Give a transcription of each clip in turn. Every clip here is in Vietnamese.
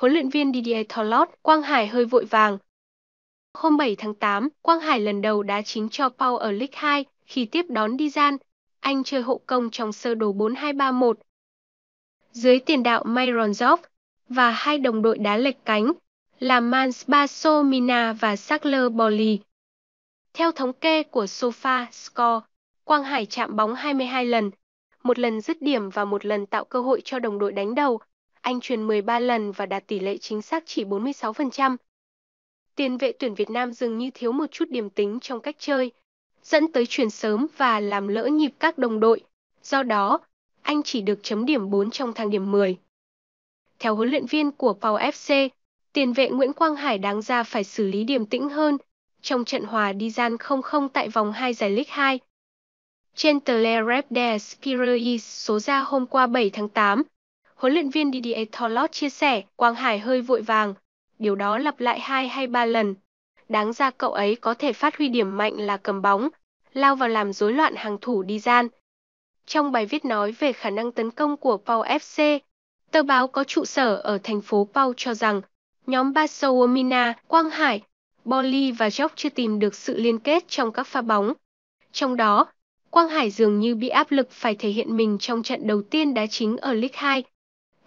huấn luyện viên Didier Tholot, Quang Hải hơi vội vàng. Hôm 7 tháng 8, Quang Hải lần đầu đá chính cho Pau ở League 2 khi tiếp đón Dijan. Anh chơi hộ công trong sơ đồ 4-2-3-1. Dưới tiền đạo Zoff và hai đồng đội đá lệch cánh là Mans Baso Mina và Sackler Bolli. Theo thống kê của Sofa Score, Quang Hải chạm bóng 22 lần, một lần dứt điểm và một lần tạo cơ hội cho đồng đội đánh đầu. Anh truyền 13 lần và đạt tỷ lệ chính xác chỉ 46%. Tiền vệ tuyển Việt Nam dường như thiếu một chút điểm tính trong cách chơi, dẫn tới truyền sớm và làm lỡ nhịp các đồng đội. Do đó, anh chỉ được chấm điểm 4 trong thang điểm 10. Theo huấn luyện viên của Pau FC, tiền vệ Nguyễn Quang Hải đáng ra phải xử lý điểm tĩnh hơn trong trận hòa Dijan 0-0 tại vòng 2 giải League 2. Trên tờ Le Rep des Piraeus số ra hôm qua 7 tháng 8, Huấn luyện viên Didier Tholot chia sẻ, Quang Hải hơi vội vàng. Điều đó lặp lại hai hay ba lần. Đáng ra cậu ấy có thể phát huy điểm mạnh là cầm bóng, lao vào làm rối loạn hàng thủ đi gian. Trong bài viết nói về khả năng tấn công của Pau FC, tờ báo có trụ sở ở thành phố Pau cho rằng, nhóm Barcelona, Quang Hải, Boli và Jock chưa tìm được sự liên kết trong các pha bóng. Trong đó, Quang Hải dường như bị áp lực phải thể hiện mình trong trận đầu tiên đá chính ở League 2.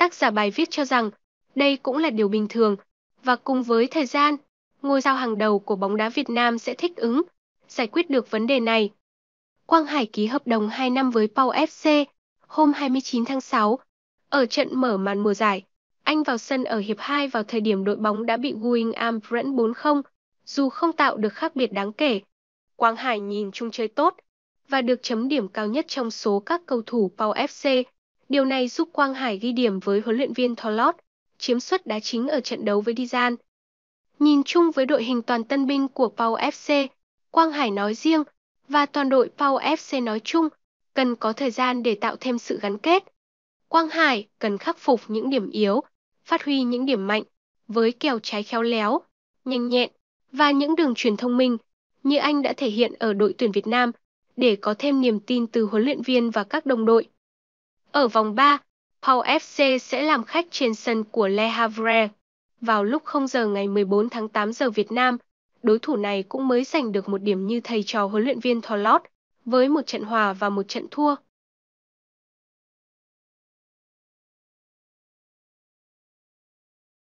Tác giả bài viết cho rằng, đây cũng là điều bình thường, và cùng với thời gian, ngôi sao hàng đầu của bóng đá Việt Nam sẽ thích ứng, giải quyết được vấn đề này. Quang Hải ký hợp đồng 2 năm với Pau FC, hôm 29 tháng 6, ở trận mở màn mùa giải, anh vào sân ở hiệp 2 vào thời điểm đội bóng đã bị Guingamp dẫn 4-0, dù không tạo được khác biệt đáng kể. Quang Hải nhìn chung chơi tốt và được chấm điểm cao nhất trong số các cầu thủ Pau FC. Điều này giúp Quang Hải ghi điểm với huấn luyện viên Tholot, chiếm suất đá chính ở trận đấu với Dizan. Nhìn chung với đội hình toàn tân binh của Pau FC, Quang Hải nói riêng và toàn đội Pau FC nói chung cần có thời gian để tạo thêm sự gắn kết. Quang Hải cần khắc phục những điểm yếu, phát huy những điểm mạnh với kèo trái khéo léo, nhanh nhẹn và những đường truyền thông minh như anh đã thể hiện ở đội tuyển Việt Nam để có thêm niềm tin từ huấn luyện viên và các đồng đội. Ở vòng 3, Pau FC sẽ làm khách trên sân của Le Havre. Vào lúc 0 giờ ngày 14 tháng 8 giờ Việt Nam, đối thủ này cũng mới giành được một điểm như thầy trò huấn luyện viên Tholot, với một trận hòa và một trận thua.